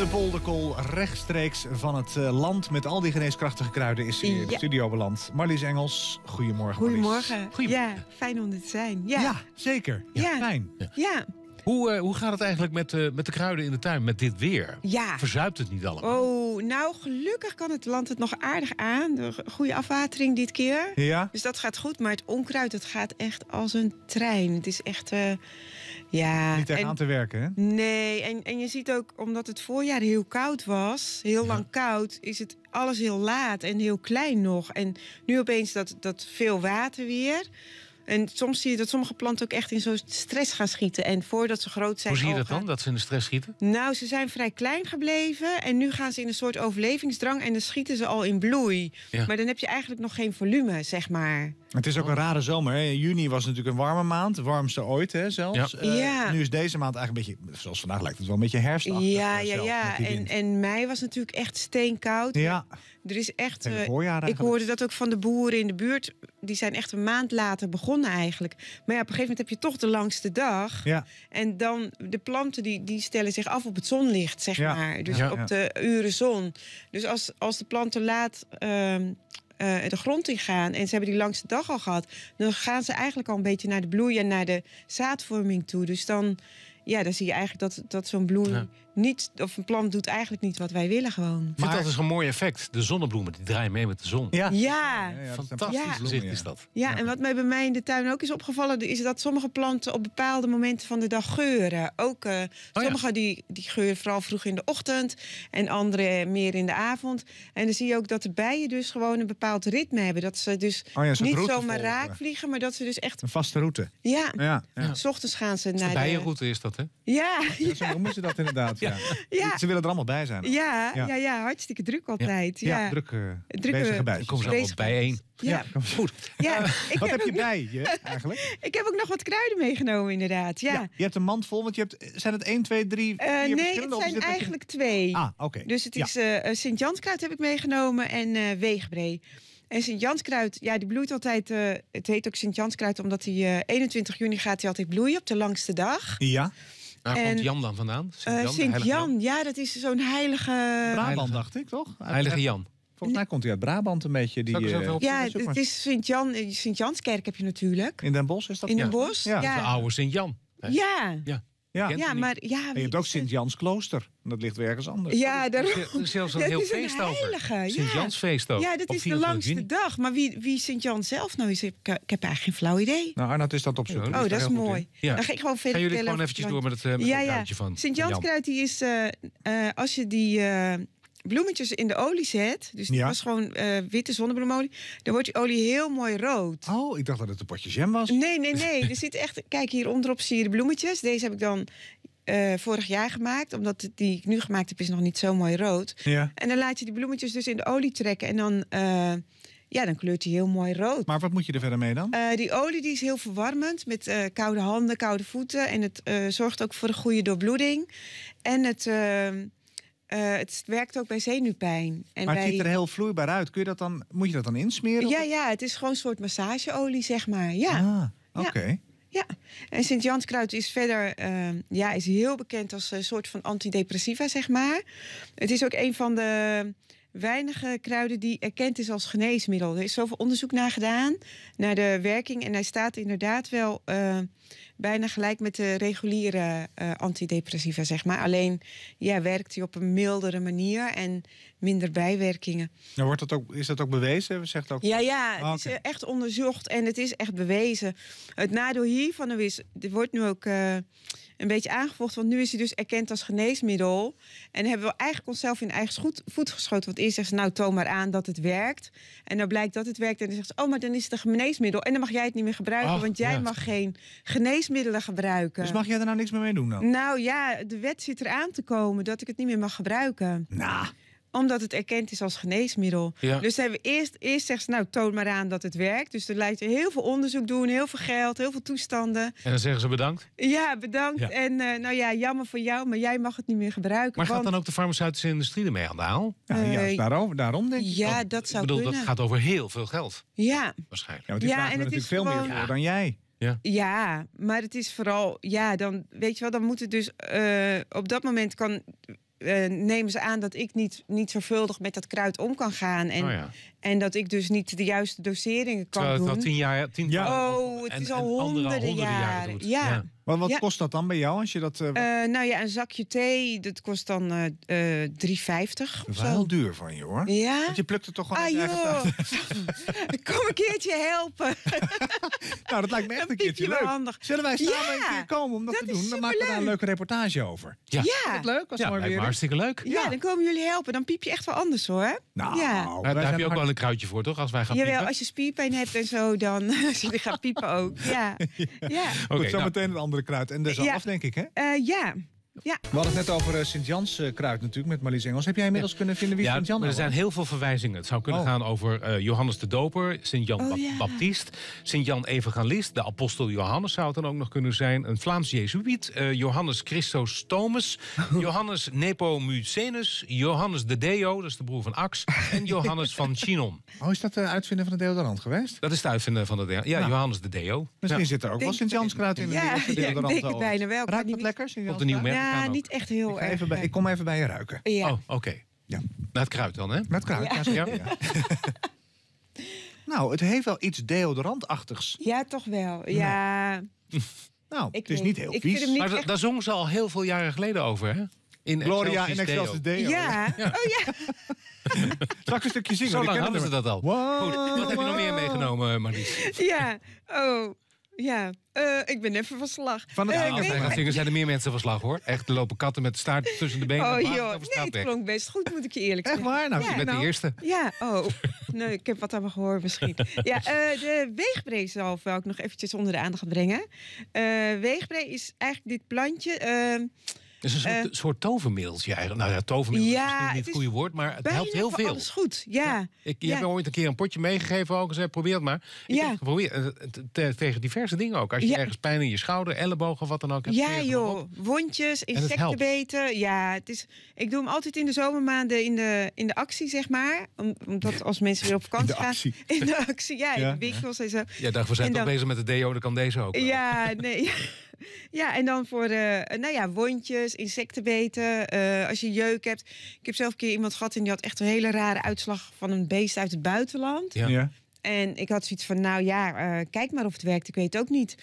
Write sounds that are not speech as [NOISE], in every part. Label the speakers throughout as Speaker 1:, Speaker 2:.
Speaker 1: de polderkool rechtstreeks van het eh, land met al die geneeskrachtige kruiden is in de studio beland. Marlies Engels, goedemorgen.
Speaker 2: Goedemorgen. goedemorgen. Ja, fijn om dit te zijn. Ja,
Speaker 3: zeker. Ja. Fijn. Ja. Hoe, eh, hoe gaat het eigenlijk met, eh, met de kruiden in de tuin, met dit weer? Ja. Verzuipt het niet allemaal?
Speaker 2: Oh, nou gelukkig kan het land het nog aardig aan. De goede afwatering dit keer. Ja. Dus dat gaat goed, maar het onkruid het gaat echt als een trein. Het is echt ja, niet echt aan te werken. Hè? Nee, en, en je ziet ook omdat het voorjaar heel koud was, heel lang koud, is het alles heel laat en heel klein nog. En nu opeens dat, dat veel water weer. En soms zie je dat sommige planten ook echt in zo'n stress gaan schieten. En voordat ze groot zijn. Hoe zie je dat dan,
Speaker 3: dat ze in de stress schieten?
Speaker 2: Nou, ze zijn vrij klein gebleven. En nu gaan ze in een soort overlevingsdrang. En dan schieten ze al in bloei. Maar dan heb je eigenlijk nog geen volume, zeg maar.
Speaker 1: Het is ook een rare zomer. Hè? Juni was natuurlijk een warme maand. De warmste ooit hè, zelfs. Eh, nu is deze maand eigenlijk een beetje, zoals vandaag lijkt het wel een beetje herfstachtig. Ja, eh, ja, ja. En,
Speaker 2: en mei was natuurlijk echt steenkoud. Ja. Er is echt... Uh, ik hoorde dat ook van de boeren in de buurt. Die zijn echt een maand later begonnen eigenlijk. Maar ja, op een gegeven moment heb je toch de langste dag. Ja. En dan de planten die, die stellen zich af op het zonlicht, zeg ja. maar. Dus op de uren zon. Dus als, als de planten laat... Ehm, eh, de grond in gaan en ze hebben die langste dag al gehad, dan gaan ze eigenlijk al een beetje naar de bloei en naar de zaadvorming toe. Dus dan, ja, dan zie je eigenlijk dat, dat zo'n bloei niet, of een plant doet eigenlijk niet wat wij willen gewoon. Maar dat is een
Speaker 3: mooi effect. De zonnebloemen die draaien mee met de zon. Ja, ja. fantastisch is dat.
Speaker 2: Ja, en wat mij bij mij in de tuin ook is opgevallen, is dat sommige planten op bepaalde momenten van de dag geuren. Ook eh, oh sommige die, die geuren vooral vroeg in de ochtend en andere meer in de avond. En dan zie je ook dat de bijen dus gewoon een bepaald ritme hebben. Dat ze dus oh niet zomaar raak vliegen, maar dat ze dus echt... Een vaste route. Ja,
Speaker 1: ja, S
Speaker 2: ochtends gaan ze naar de... bijenroute is dat, hè? Ja, ja. zo noemen ze dat
Speaker 1: inderdaad. Ja. Ze willen er allemaal bij zijn. Ja, ja.
Speaker 2: ja, hartstikke druk altijd. Ja, druk,
Speaker 1: uh, drukke Kom ze allemaal bijeen. Ja, goed.
Speaker 2: Ja, [LAUGHS] wat heb, je bij je [LAUGHS] eigenlijk? ik heb ook nog wat kruiden meegenomen, inderdaad. Ja. je hebt een mand vol, want je hebt. Eh, zijn het 1, 2, 3? Uh, nee, het zijn eigenlijk twee. Ah, oké. Dus het is uh, Sint-Janskruid heb ik meegenomen en uh, weegbree. En Sint-Janskruid, ja, die bloeit altijd. het heet ook Sint-Janskruid omdat hij 21 juni gaat hij altijd bloeien op de langste dag. Ja. Waar en, komt Jan
Speaker 3: dan vandaan? Sint-Jan, eh, Jan,
Speaker 2: ja, dat is zo'n heilige... Brabant, dacht ik, toch? Heilige Jan. Volgens mij komt hij
Speaker 1: uit Brabant een beetje. Die, eh, ja, het is
Speaker 2: Sint-Jan, eh, Sint-Janskerk heb je natuurlijk. In Den Bosch is dat? In Den Bosch, ja. De oude
Speaker 1: Sint-Jan. Ja. ja. Ja, ja maar ja, je hebt ook Sint-Jans Klooster. Dat ligt weer ergens anders. Ja, daar... is zelfs een [LAUGHS] heel feest heilige,
Speaker 2: over. Sint-Jans
Speaker 1: feest ook. Ja, dat is de langste
Speaker 2: dag. Maar wie, wie Sint-Jan zelf nou is, ik, heb eigenlijk geen flauw idee.
Speaker 1: Nou, Arnoud is dat op zo'n. Oh, oh, dat is mooi. Dan ga ik gewoon verder. Gaan jullie gewoon eventjes door met het, uh, van Sint-Janskruid,
Speaker 2: die is... Eh, eh, als je die bloemetjes in de olie zet, dus het was gewoon eh, witte zonnebloemolie, dan wordt die olie heel mooi rood. Oh, ik dacht dat het een potje jam was. Nee, nee, [LAUGHS] nee. er zit echt, kijk hier onderop zie je de bloemetjes. Deze heb ik dan eh, vorig jaar gemaakt, omdat die ik nu gemaakt heb is nog niet zo mooi rood. Ja. En dan laat je die bloemetjes dus in de olie trekken en dan. Eh, ja, dan kleurt hij heel mooi rood. Maar wat moet je er verder mee dan? die olie die is heel verwarmend met koude handen, koude voeten. En het zorgt ook voor een goede doorbloeding. En het ehm, eh, het werkt ook bij zenuwpijn. En maar het ziet er heel
Speaker 1: vloeibaar uit. Kun je dat dan, moet je dat dan insmeren?
Speaker 2: Ja, ja het is gewoon een soort massageolie, zeg maar. Ja. Ah, oké. Ja. en Sint-Janskruid is verder ehm, ja, is heel bekend als een soort van antidepressiva, zeg maar. Het is ook een van de weinige kruiden die erkend is als geneesmiddel. Er is zoveel onderzoek naar gedaan, naar de werking. En hij staat inderdaad wel eh, bijna gelijk met de reguliere uh, antidepressiva, zeg maar. Alleen ja, werkt hij op een mildere manier en minder bijwerkingen.
Speaker 1: Nou, wordt dat ook, is dat ook bewezen? Zegt ook... Ja, ja, ah, het is
Speaker 2: echt onderzocht en het is echt bewezen. Het nadeel hiervan is, er wordt nu ook eh, een beetje aangevochten, want nu is hij dus erkend als geneesmiddel. En hebben we eigenlijk onszelf in eigen schoot, voet geschoten. Want eerst zeggen ze, nou, toon maar aan dat het werkt. En dan blijkt dat het werkt en dan zegt ze, oh, maar dan is het een geneesmiddel. En dan mag jij het niet meer gebruiken, want jij mag geen geneesmiddel gebruiken. Dus mag jij daar nou niks meer mee doen dan? Nou ja, de wet zit eraan te komen dat ik het niet meer mag gebruiken. Nou. omdat het erkend is als geneesmiddel. Ja. Dus hebben eerst, eerst zegt ze, nou toon maar aan dat het werkt. Dus er lijkt heel veel onderzoek doen, heel veel geld, heel veel toestanden.
Speaker 3: En dan zeggen ze bedankt?
Speaker 2: Ja, bedankt. En eh, nou ja, jammer voor jou, maar jij mag het niet meer gebruiken. Maar gaat dan ook
Speaker 3: de farmaceutische industrie ermee aan de haal? Ja, uh, daarom, daarom denk ik. Ja, dat, dat zou ik bedoel, dat gaat over heel veel geld. Ja. Waarschijnlijk. Ja, want die ja, natuurlijk veel meer voor dan jij. Ja.
Speaker 2: ja, maar het is vooral, ja, dan weet je wel, dan moet het dus uh, op dat moment kan. Uh, nemen ze aan dat ik niet, niet zorgvuldig met dat kruid om kan gaan. En, oh en dat ik dus niet de juiste doseringen kan Terwijl het doen. al tien jaar, tien ja. Oh, het is al honderden, honderden, jaren. jaren ja.
Speaker 1: Maar wat kost dat dan bij jou als je dat? Eh,
Speaker 2: eh, nou ja, een zakje thee, dat kost dan uh, eh, 3,50. Wel heel duur van je hoor. Ja. Want je plukt het toch gewoon ah, joh. [LAUGHS] Kom een keertje helpen. [LAUGHS] nou, dat lijkt me [LAUGHS] echt een, keertje leuk. Handig. Zullen wij samen een keer komen om dat, te doen? Dan maken we daar een leuke reportage over. Ja. ja. Dat leuk. Als ja, maar weer hartstikke leuk. Ja, dan komen jullie helpen. Dan piep je echt wel anders hoor. Nou, ja. daar heb je ook wel
Speaker 3: een kruidje voor toch? Als wij gaan Jawel,
Speaker 2: als je spierpijn hebt en zo, dan als jullie gaan piepen ook. Ja. ja.
Speaker 1: Oké. zo meteen nou. een andere kruid en dus ja, af, denk ik, hè?
Speaker 2: Eh, ja, ja.
Speaker 1: We hadden het net over eh, Sint-Jans kruid natuurlijk met Marlies Engels. Heb jij inmiddels kunnen vinden wie Sint-Jan is? Er nou zijn
Speaker 3: heel veel verwijzingen. Het zou kunnen oh. gaan over eh, Johannes de Doper, Sint-Jan oh, Baptist, Sint-Jan Evangelist, de apostel Johannes zou het dan ook nog kunnen zijn, een Vlaams Jezuïet, eh, Johannes Christos Thomas, [LAUGHS] Johannes Nepomucenus, Johannes de Deo, dat is de broer van Ax, en Johannes van [LAUGHS] Chinon.
Speaker 1: Oh, is dat het uitvinden van de deodorant geweest?
Speaker 3: Dat is het uitvinden van de Deo. Ja, nou. Johannes de Deo. Misschien zit er ook wel Sint-Janskruid in de, de deodorant. Ja, ik denk bijna
Speaker 1: wel. Ruikt het lekker? Op de nieuw merk. Ja, niet echt heel ik erg. ik kom even bij je ruiken. Oh,
Speaker 3: oké. Ja. met kruid dan, hè? Met kruid, ja. ja.
Speaker 1: [LAUGHS] nou, het heeft wel iets deodorantachtigs. Ja, toch wel. Ja. Nou, ik het is niet heel vies. maar
Speaker 3: daar zong ze al heel veel jaren geleden over, hè? In Gloria in Excel Deo. Ja. ja. Oh ja. [LAUGHS] Straks een stukje zingen. Zo lang hadden ze dat al. Goed, wat heb je nog meer meegenomen, Marlies?
Speaker 2: Ja, oh. Ja, eh, ik ben even van slag. Van het uh,
Speaker 3: zijn er meer mensen van slag, hoor. Echt, lopen katten met de staart
Speaker 2: tussen de benen. Oh joh, nee, het klonk best goed, moet ik je eerlijk zeggen. Echt waar? Nou, ja, je bent de nou, eerste. Ja, oh, nee, ik heb wat aan me gehoord misschien. Ja, uh, de weegbree wil ik nog eventjes onder de aandacht brengen. Uh, weegbree is eigenlijk dit plantje... Ehm, is een
Speaker 3: soort, uh, eh. eigenlijk. Nou ja, tovermiddel is niet het goede woord, maar het helpt heel veel. Alles
Speaker 2: goed, ja.
Speaker 3: ik, heb ja. ooit een keer een potje meegegeven ook en zei, probeer het maar. Ik ja. Eh, tegen diverse dingen ook. Als je ergens pijn in je schouder, elleboog of wat dan ook hebt. Ja
Speaker 2: joh, wondjes, insectenbeten. Ja, het is, ik doe hem altijd in de zomermaanden in de, in de actie, zeg maar. Omdat als mensen
Speaker 3: weer op vakantie gaan.
Speaker 2: In de actie, ja, in de winkels en zo. Ja, zijn we zijn toch bezig
Speaker 3: met de deo, dan kan deze ook.
Speaker 2: Ja, nee. [LAUGHS] Ja, en dan voor eh, nou ja, wondjes, insectenbeten, uh, als je jeuk hebt. Ik heb zelf een keer iemand gehad en die had echt een hele rare uitslag van een beest uit het buitenland. Ja. En ik had zoiets van, nou ja, eh, kijk maar of het werkt, ik weet het ook niet.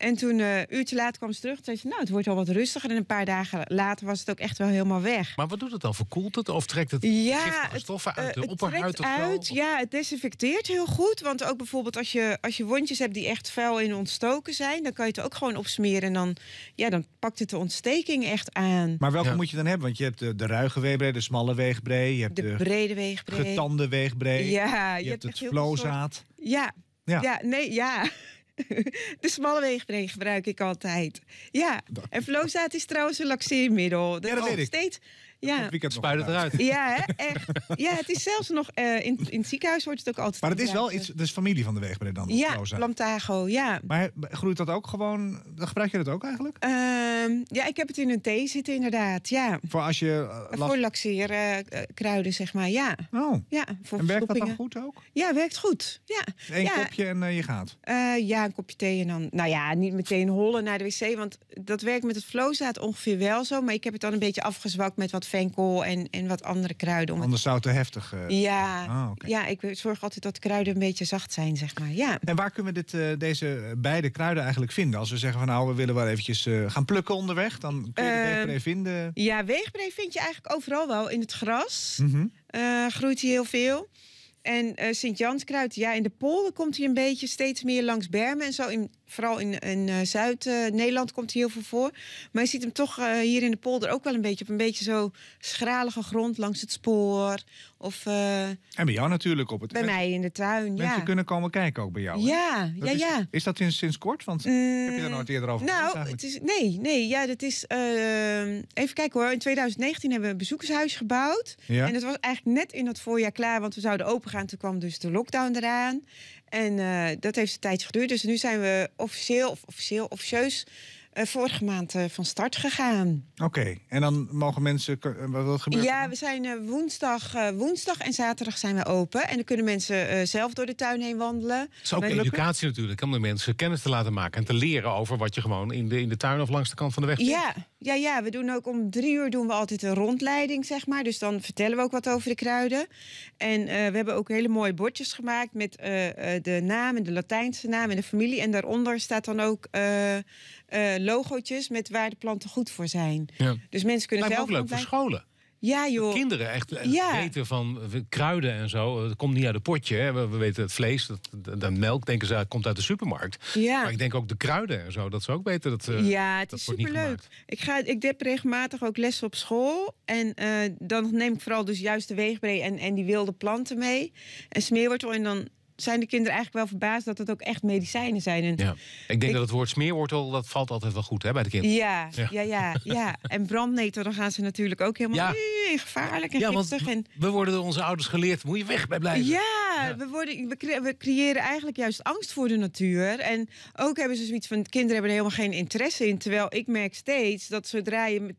Speaker 2: En toen uh, eh, een uurtje later kwam ze terug. Toen zei ze, nou, het wordt al wat rustiger. En een paar dagen later was het ook echt wel helemaal weg.
Speaker 3: Maar wat doet het dan? Verkoelt het of trekt het ja,
Speaker 2: het, stoffen uit eh, de Het trekt uit, ja. Het desinfecteert heel goed. Want ook bijvoorbeeld als je, als je wondjes hebt die echt vuil en ontstoken zijn... dan kan je het ook gewoon opsmeren. En dan, ja, dan pakt het de ontsteking echt aan. Maar welke moet
Speaker 1: je dan hebben? Want je hebt de, de ruige weegbree, de smalle weegbree. Je hebt de, de brede
Speaker 2: weegbree. getande
Speaker 1: weegbreed, Ja, je, hebt, het vlozaad.
Speaker 2: ja. Ja, nee, ja. [LAUGHS] de smalle weegbreen gebruik ik altijd. Ja, en Flozaat is trouwens een laxeermiddel. Dat, ja, dat weet ik. Steeds, ja. Het eruit. Ja, hè? [LAUGHS] echt. Ja, het is zelfs nog eh, in, in het ziekenhuis wordt het ook altijd. Maar het is wel iets,
Speaker 1: Dus is familie van de weg, dan. Ja,
Speaker 2: plantago, ja.
Speaker 1: Maar groeit
Speaker 2: dat ook gewoon? Gebruik je dat ook eigenlijk? Ehm, ja, ik heb het in een thee zitten inderdaad, ja. Voor als je eh, voor laxeren kruiden zeg maar, ja. Oh. Ja, voor en werkt dat dan goed ook? Ja, werkt goed. Ja. Eén kopje
Speaker 1: en je gaat.
Speaker 2: ja, een kopje thee en dan. Nou ja, niet meteen hollen naar de wc, want dat werkt met het flowzaad ongeveer wel zo, maar ik heb het dan een beetje afgezwakt met wat venkel en, en wat andere kruiden. Anders
Speaker 1: zou het te heftig... Uh... Ja, ah,
Speaker 2: ja, ik zorg altijd dat kruiden een beetje zacht zijn, zeg maar. Ja. En waar kunnen we
Speaker 1: dit, eh, deze eh, beide kruiden eigenlijk vinden? Als we zeggen van nou, we willen wel eventjes gaan plukken onderweg... dan kun je de ehm, weegbreed vinden.
Speaker 2: Ja, weegbree vind je eigenlijk overal wel. In het gras mhm. groeit hij heel veel. En eh, Sint-Janskruid, ja, in de polder komt hij een beetje steeds meer langs Bermen. En zo in, vooral in, in uh, Zuid-Nederland komt hij heel veel voor. Maar je ziet hem toch eh, hier in de polder ook wel een beetje op een beetje zo schralige grond langs het spoor. Of, eh, en
Speaker 1: bij jou natuurlijk op het... Bij mij in
Speaker 2: de tuin, Mensen
Speaker 1: kunnen komen kijken ook bij jou. Ja, ja, is, ja. Is dat sinds, sinds kort? Want mm, heb je daar nooit eerder over Nou, het
Speaker 2: is, nee, nee. Ja, dat is... Eh, even kijken hoor. In 2019 hebben we een bezoekershuis gebouwd. Ja. En dat was eigenlijk net in het voorjaar klaar. Want we zouden open gaan. Toen kwam dus de lockdown eraan. En eh, dat heeft een tijdje geduurd. Dus nu zijn we officieel, of officieel, officieus... Eh, vorige maand eh, van start gegaan.
Speaker 1: Oké, en dan mogen
Speaker 3: mensen. Eh, wat, wat gebeurt Ja, we
Speaker 2: zijn woensdag, woensdag en zaterdag zijn we open. En dan kunnen mensen zelf door de tuin heen wandelen. Het is ook educatie
Speaker 3: natuurlijk, om de mensen kennis te laten maken en te leren over wat je gewoon in de, in de tuin of langs de kant van de weg doet. Ja,
Speaker 2: ja, ja, we doen ook om drie uur doen we altijd een rondleiding, zeg maar. Dus dan vertellen we ook wat over de kruiden. En we hebben ook hele mooie bordjes gemaakt met de naam en de Latijnse naam en de familie. En daaronder staat dan ook eh, logootjes met waar de planten goed voor zijn. Ja. Dus mensen kunnen zelf. ook leuk voor scholen. Ja, joh. Kinderen echt, eh, ja.
Speaker 3: weten van eh, kruiden en zo. Het komt niet uit de potje. Hè. We, weten het vlees, dat, de, melk, denken ze, komt uit de supermarkt. Ja. Maar ik denk ook de kruiden en zo, dat ze ook weten dat. ja, het is superleuk.
Speaker 2: Ik, ga, ik heb regelmatig ook lessen op school. En dan neem ik vooral dus juist de weegbree en, en die wilde planten mee. En smeerwortel. En dan zijn de kinderen eigenlijk wel verbaasd dat het ook echt medicijnen zijn. En ja.
Speaker 3: Ik denk dat het woord smeerwortel, dat valt altijd wel goed hè, bij de kinderen. Ja, ja, ja.
Speaker 2: ja, ja. En brandnetel, dan gaan ze natuurlijk ook helemaal gevaarlijk en giftig.
Speaker 3: We worden door onze ouders geleerd, moet je weg bij blijven. Ja,
Speaker 2: We, worden, we, creëren eigenlijk juist angst voor de natuur. En ook hebben ze zoiets van, kinderen hebben er helemaal geen interesse in. Terwijl ik merk steeds dat zodra je met,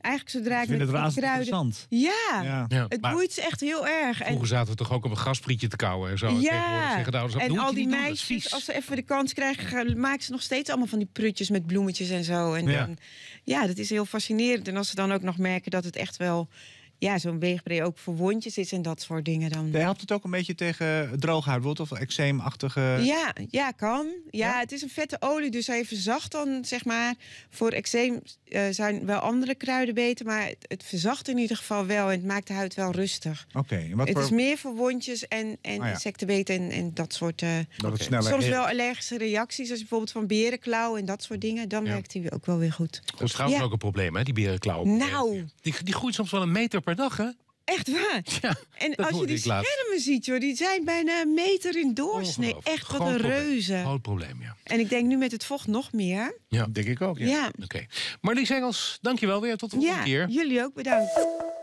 Speaker 2: eigenlijk zodra ik, met, het kruiden... Ja, het maar, boeit ze echt heel erg. Vroeger
Speaker 3: zaten we toch ook op een gasprietje te kauwen en zo. Ja, nou, en al die meisjes, als ze
Speaker 2: even de kans krijgen, maken ze nog steeds allemaal van die prutjes met bloemetjes en zo. En Dan, ja, dat is heel fascinerend. En als ze dan ook nog merken dat het echt wel ja, zo'n weegbree ook voor wondjes is en dat soort dingen dan. Hij helpt het ook een beetje
Speaker 1: tegen droog huid bijvoorbeeld, of eczeemachtige... Ja,
Speaker 2: ja, kan. Ja, het is een vette olie, dus hij verzacht dan, zeg maar... Voor eczeem eh, zijn wel andere kruiden beter, maar het, verzacht in ieder geval wel... en het maakt de huid wel rustig. Oké.
Speaker 1: Okay, het voor... is meer
Speaker 2: voor wondjes en, en ah, insectenbeten en, en dat soort... Eh, dat het sneller... Soms wel allergische reacties, als bijvoorbeeld van berenklauw en dat soort dingen... dan werkt hij ook wel weer goed. Dat is trouwens ook
Speaker 3: een probleem, hè, die berenklauw.
Speaker 2: Nou...
Speaker 3: Die, die groeit soms wel een meter per dag, hè?
Speaker 2: Echt waar. [LAUGHS] Ja, en als je die schermen ziet, joh, die zijn bijna een meter in doorsnee. Echt wat een reuze. Groot probleem, ja. En ik denk nu met het vocht nog meer.
Speaker 3: Ja, denk ik ook. Ja. Oké.
Speaker 2: Marlies Engels, dankjewel weer. Tot de volgende ja, keer. Jullie
Speaker 3: ook bedankt.